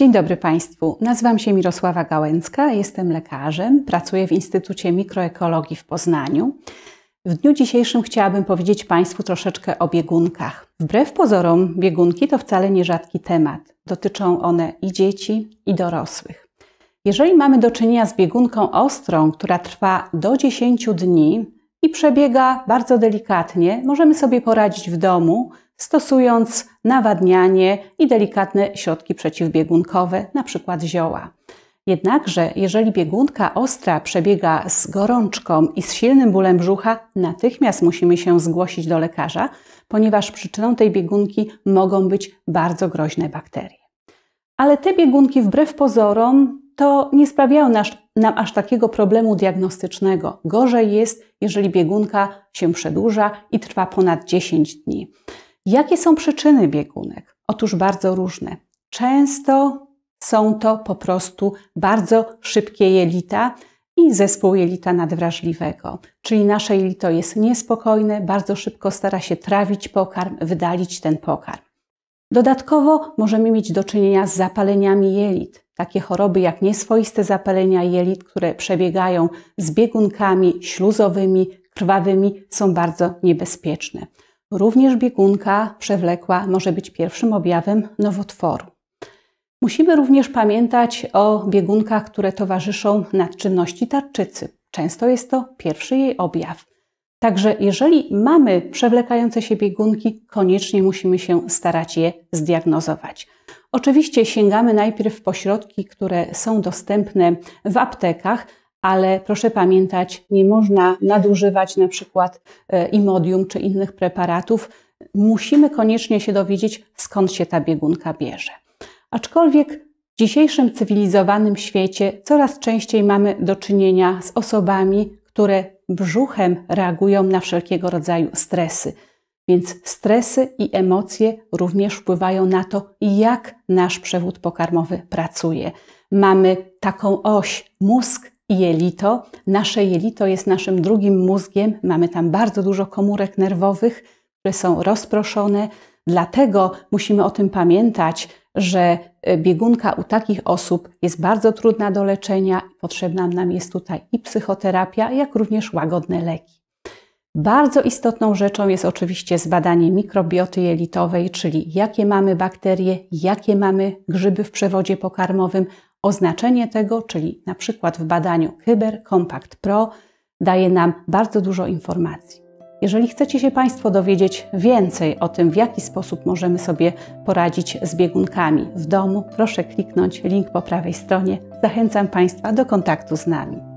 Dzień dobry Państwu. Nazywam się Mirosława Gałęcka, jestem lekarzem, pracuję w Instytucie Mikroekologii w Poznaniu. W dniu dzisiejszym chciałabym powiedzieć Państwu troszeczkę o biegunkach. Wbrew pozorom, biegunki to wcale nie rzadki temat. Dotyczą one i dzieci, i dorosłych. Jeżeli mamy do czynienia z biegunką ostrą, która trwa do 10 dni i przebiega bardzo delikatnie, możemy sobie poradzić w domu stosując nawadnianie i delikatne środki przeciwbiegunkowe, np. zioła. Jednakże, jeżeli biegunka ostra przebiega z gorączką i z silnym bólem brzucha, natychmiast musimy się zgłosić do lekarza, ponieważ przyczyną tej biegunki mogą być bardzo groźne bakterie. Ale te biegunki, wbrew pozorom, to nie sprawiają nasz nam aż takiego problemu diagnostycznego. Gorzej jest, jeżeli biegunka się przedłuża i trwa ponad 10 dni. Jakie są przyczyny biegunek? Otóż bardzo różne. Często są to po prostu bardzo szybkie jelita i zespół jelita nadwrażliwego. Czyli nasze jelito jest niespokojne, bardzo szybko stara się trawić pokarm, wydalić ten pokarm. Dodatkowo możemy mieć do czynienia z zapaleniami jelit. Takie choroby jak nieswoiste zapalenia jelit, które przebiegają z biegunkami śluzowymi, krwawymi, są bardzo niebezpieczne. Również biegunka przewlekła może być pierwszym objawem nowotworu. Musimy również pamiętać o biegunkach, które towarzyszą nadczynności tarczycy. Często jest to pierwszy jej objaw. Także jeżeli mamy przewlekające się biegunki, koniecznie musimy się starać je zdiagnozować. Oczywiście sięgamy najpierw po środki, które są dostępne w aptekach, ale proszę pamiętać, nie można nadużywać na przykład e, imodium czy innych preparatów. Musimy koniecznie się dowiedzieć, skąd się ta biegunka bierze. Aczkolwiek w dzisiejszym cywilizowanym świecie coraz częściej mamy do czynienia z osobami, które brzuchem reagują na wszelkiego rodzaju stresy. Więc stresy i emocje również wpływają na to, jak nasz przewód pokarmowy pracuje. Mamy taką oś mózg, jelito. Nasze jelito jest naszym drugim mózgiem. Mamy tam bardzo dużo komórek nerwowych, które są rozproszone. Dlatego musimy o tym pamiętać, że e, biegunka u takich osób jest bardzo trudna do leczenia. Potrzebna nam jest tutaj i psychoterapia, jak również łagodne leki. Bardzo istotną rzeczą jest oczywiście zbadanie mikrobioty jelitowej, czyli jakie mamy bakterie, jakie mamy grzyby w przewodzie pokarmowym, Oznaczenie tego, czyli na przykład w badaniu Hyber Compact Pro, daje nam bardzo dużo informacji. Jeżeli chcecie się Państwo dowiedzieć więcej o tym, w jaki sposób możemy sobie poradzić z biegunkami w domu, proszę kliknąć link po prawej stronie. Zachęcam Państwa do kontaktu z nami.